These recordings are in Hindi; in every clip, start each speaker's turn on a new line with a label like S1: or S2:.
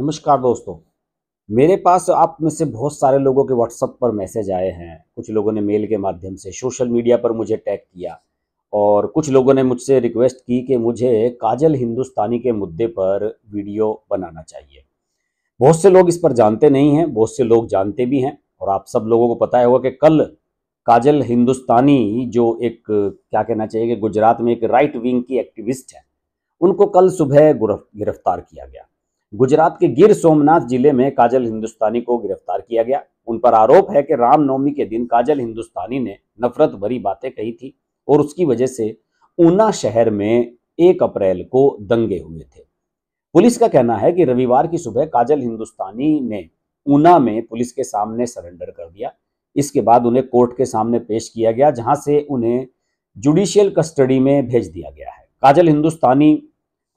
S1: नमस्कार दोस्तों मेरे पास आप में से बहुत सारे लोगों के व्हाट्सएप पर मैसेज आए हैं कुछ लोगों ने मेल के माध्यम से सोशल मीडिया पर मुझे टैग किया और कुछ लोगों ने मुझसे रिक्वेस्ट की कि मुझे काजल हिंदुस्तानी के मुद्दे पर वीडियो बनाना चाहिए बहुत से लोग इस पर जानते नहीं हैं बहुत से लोग जानते भी हैं और आप सब लोगों को पता होगा कि कल काजल हिंदुस्तानी जो एक क्या कहना चाहिए कि गुजरात में एक राइट विंग की एक्टिविस्ट है उनको कल सुबह गिरफ्तार किया गया गुजरात के गिर सोमनाथ जिले में काजल हिंदुस्तानी को गिरफ्तार किया गया उन पर आरोप है कि रामनवमी के दिन काजल हिंदुस्तानी ने नफरत भरी बातें कही थी और उसकी वजह से ऊना शहर में एक अप्रैल को दंगे हुए थे पुलिस का कहना है कि रविवार की सुबह काजल हिंदुस्तानी ने ऊना में पुलिस के सामने सरेंडर कर दिया इसके बाद उन्हें कोर्ट के सामने पेश किया गया जहां से उन्हें जुडिशियल कस्टडी में भेज दिया गया है काजल हिंदुस्तानी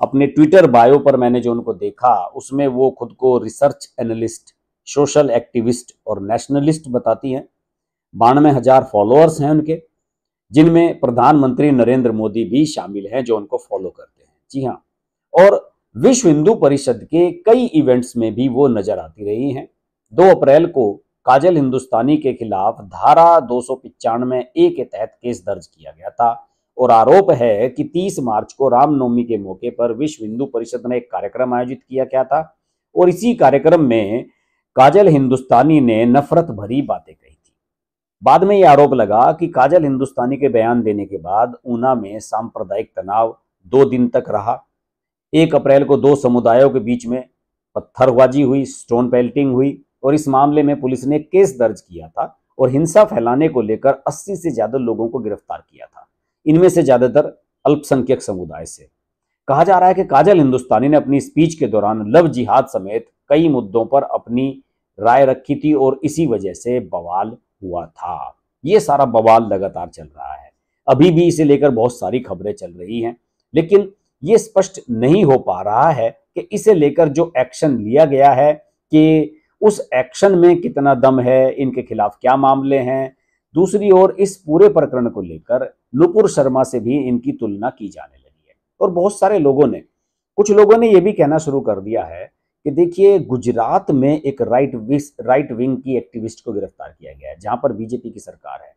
S1: अपने ट्विटर बायो पर मैंने जो उनको देखा उसमें वो खुद को रिसर्च एनालिस्ट सोशल एक्टिविस्ट और नेशनलिस्ट बताती हैं बानवे हजार फॉलोअर्स हैं उनके जिनमें प्रधानमंत्री नरेंद्र मोदी भी शामिल हैं जो उनको फॉलो करते हैं जी हाँ और विश्व हिंदू परिषद के कई इवेंट्स में भी वो नजर आती रही हैं दो अप्रैल को काजल हिंदुस्तानी के खिलाफ धारा दो सौ ए के तहत केस दर्ज किया गया था और आरोप है कि 30 मार्च को रामनवमी के मौके पर विश्व हिंदू परिषद ने एक कार्यक्रम आयोजित किया क्या था और इसी कार्यक्रम में काजल हिंदुस्तानी ने नफरत भरी बातें कही थी बाद में यह आरोप लगा कि काजल हिंदुस्तानी के बयान देने के बाद ऊना में सांप्रदायिक तनाव दो दिन तक रहा एक अप्रैल को दो समुदायों के बीच में पत्थरबाजी हुई स्टोन पेल्टिंग हुई और इस मामले में पुलिस ने केस दर्ज किया था और हिंसा फैलाने को लेकर 80 से ज्यादा लोगों को गिरफ्तार किया था इनमें से ज्यादातर अल्पसंख्यक समुदाय से कहा जा रहा है कि काजल हिंदुस्तानी ने अपनी स्पीच के दौरान लव जिहाद समेत कई मुद्दों पर अपनी राय रखी थी और इसी वजह से बवाल हुआ था ये सारा बवाल लगातार चल रहा है अभी भी इसे लेकर बहुत सारी खबरें चल रही हैं लेकिन ये स्पष्ट नहीं हो पा रहा है कि इसे लेकर जो एक्शन लिया गया है कि उस एक्शन में कितना दम है इनके खिलाफ क्या मामले हैं दूसरी ओर इस पूरे प्रकरण को लेकर नुपुर शर्मा से भी इनकी तुलना की जाने लगी है और बहुत सारे लोगों ने कुछ लोगों ने यह भी कहना शुरू कर दिया है कि देखिए गुजरात में एक राइट विस राइट विंग की एक्टिविस्ट को गिरफ्तार किया गया है जहां पर बीजेपी की सरकार है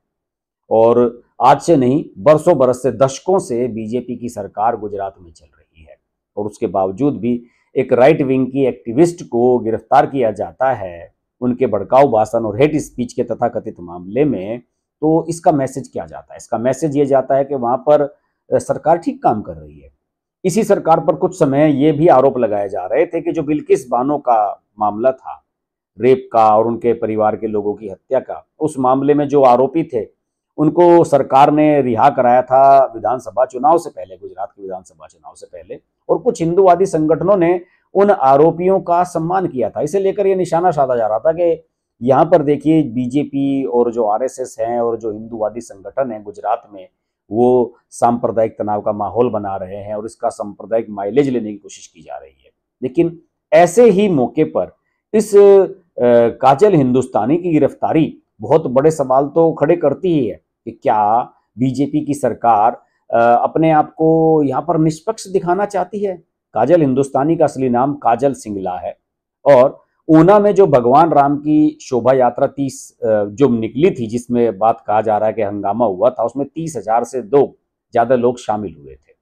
S1: और आज से नहीं बरसों बरस से दशकों से बीजेपी की सरकार गुजरात में चल रही है और उसके बावजूद भी एक राइट विंग की एक्टिविस्ट को गिरफ्तार किया जाता है उनके भड़काऊ भाषण और हेट स्पीच के तथाकथित मामले में तो इसका मैसेज क्या जाता है इसका मैसेज ये जाता है कि वहाँ पर सरकार ठीक काम कर रही है इसी सरकार पर कुछ समय ये भी आरोप लगाए जा रहे थे कि जो बिल्किस बानो का मामला था रेप का और उनके परिवार के लोगों की हत्या का उस मामले में जो आरोपी थे उनको सरकार ने रिहा कराया था विधानसभा चुनाव से पहले गुजरात के विधानसभा चुनाव से पहले और कुछ हिंदूवादी संगठनों ने उन आरोपियों का सम्मान किया था इसे लेकर यह निशाना साधा जा रहा था कि यहाँ पर देखिए बीजेपी और जो आरएसएस हैं और जो हिंदूवादी संगठन है गुजरात में वो सांप्रदायिक तनाव का माहौल बना रहे हैं और इसका सांप्रदायिक माइलेज लेने की कोशिश की जा रही है लेकिन ऐसे ही मौके पर इस काजल हिंदुस्तानी की गिरफ्तारी बहुत बड़े सवाल तो खड़े करती ही है कि क्या बीजेपी की सरकार अपने आप को यहाँ पर निष्पक्ष दिखाना चाहती है काजल हिंदुस्तानी का असली नाम काजल सिंगला है और ऊना में जो भगवान राम की शोभा यात्रा तीस जो निकली थी जिसमें बात कहा जा रहा है कि हंगामा हुआ था उसमें तीस हजार से दो ज्यादा लोग शामिल हुए थे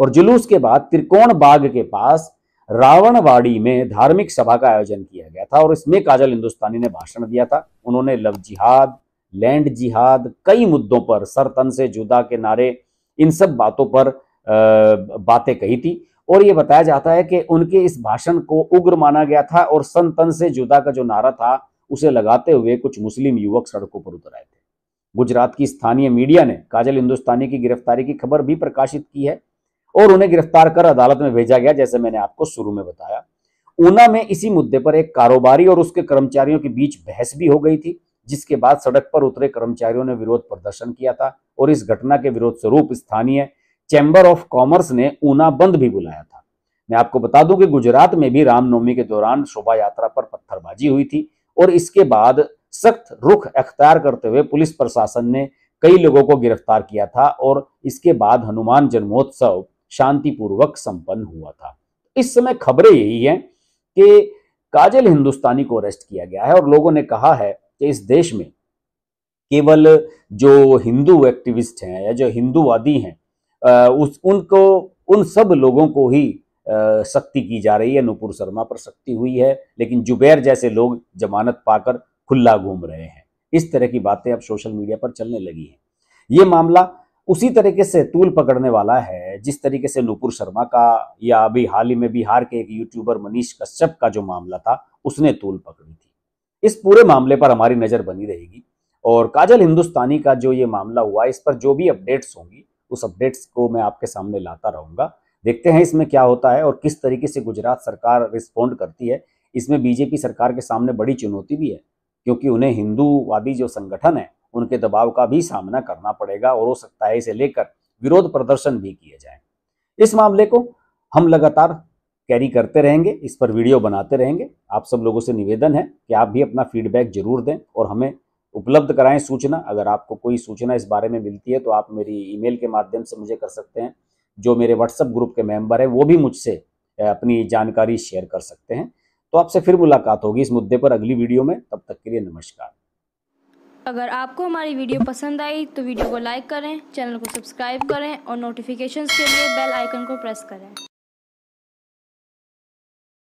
S1: और जुलूस के बाद त्रिकोण बाग के पास रावणवाड़ी में धार्मिक सभा का आयोजन किया गया था और इसमें काजल हिंदुस्तानी ने भाषण दिया था उन्होंने लव जिहाद लैंड जिहाद कई मुद्दों पर सरतन से जुदा के नारे इन सब बातों पर बातें कही थी और ये बताया जाता है कि उनके इस भाषण को उग्र माना गया था और संतन से जुदा का जो नारा था उसे लगाते हुए कुछ मुस्लिम युवक सड़कों पर उतर आए थे गुजरात की स्थानीय मीडिया ने काजल हिंदुस्तानी की गिरफ्तारी की खबर भी प्रकाशित की है और उन्हें गिरफ्तार कर अदालत में भेजा गया जैसे मैंने आपको शुरू में बताया ऊना में इसी मुद्दे पर एक कारोबारी और उसके कर्मचारियों के बीच बहस भी हो गई थी जिसके बाद सड़क पर उतरे कर्मचारियों ने विरोध प्रदर्शन किया था और इस घटना के विरोध स्वरूप स्थानीय चैम्बर ऑफ कॉमर्स ने ऊना बंद भी बुलाया था मैं आपको बता दूं कि गुजरात में भी रामनवमी के दौरान शोभा यात्रा पर पत्थरबाजी हुई थी और इसके बाद सख्त रुख अख्तियार करते हुए पुलिस प्रशासन ने कई लोगों को गिरफ्तार किया था और इसके बाद हनुमान जन्मोत्सव शांतिपूर्वक संपन्न हुआ था इस समय खबरें यही हैं कि काजल हिंदुस्तानी को अरेस्ट किया गया है और लोगों ने कहा है कि इस देश में केवल जो हिंदू एक्टिविस्ट हैं या जो हिंदूवादी हैं उस उनको उन सब लोगों को ही सख्ती की जा रही है नूपुर शर्मा पर सख्ती हुई है लेकिन जुबैर जैसे लोग जमानत पाकर खुला घूम रहे हैं इस तरह की बातें अब सोशल मीडिया पर चलने लगी हैं ये मामला उसी तरीके से तूल पकड़ने वाला है जिस तरीके से नूपुर शर्मा का या अभी हाल ही में बिहार के एक यूट्यूबर मनीष कश्यप का जो मामला था उसने तूल पकड़ी थी इस पूरे मामले पर हमारी नज़र बनी रहेगी और काजल हिंदुस्तानी का जो ये मामला हुआ इस पर जो भी अपडेट्स होंगी उस अपडेट्स को मैं आपके सामने लाता रहूंगा देखते हैं इसमें क्या होता है और किस तरीके से गुजरात सरकार रिस्पॉन्ड करती है इसमें बीजेपी सरकार के सामने बड़ी चुनौती भी है क्योंकि उन्हें हिंदूवादी जो संगठन है उनके दबाव का भी सामना करना पड़ेगा और हो सकता है इसे लेकर विरोध प्रदर्शन भी किए जाए इस मामले को हम लगातार कैरी करते रहेंगे इस पर वीडियो बनाते रहेंगे आप सब लोगों से निवेदन है कि आप भी अपना फीडबैक जरूर दें और हमें उपलब्ध कराएं सूचना अगर आपको कोई सूचना इस बारे में मिलती है तो आप मेरी ईमेल के माध्यम से मुझे कर सकते हैं जो मेरे व्हाट्सएप ग्रुप के मेंबर हैं वो भी मुझसे अपनी जानकारी शेयर कर सकते हैं तो आपसे फिर मुलाकात होगी इस मुद्दे पर अगली वीडियो में तब तक के लिए नमस्कार अगर आपको हमारी वीडियो पसंद आई तो वीडियो को लाइक करें चैनल को सब्सक्राइब करें और नोटिफिकेशन के लिए बेल आइकन को प्रेस करें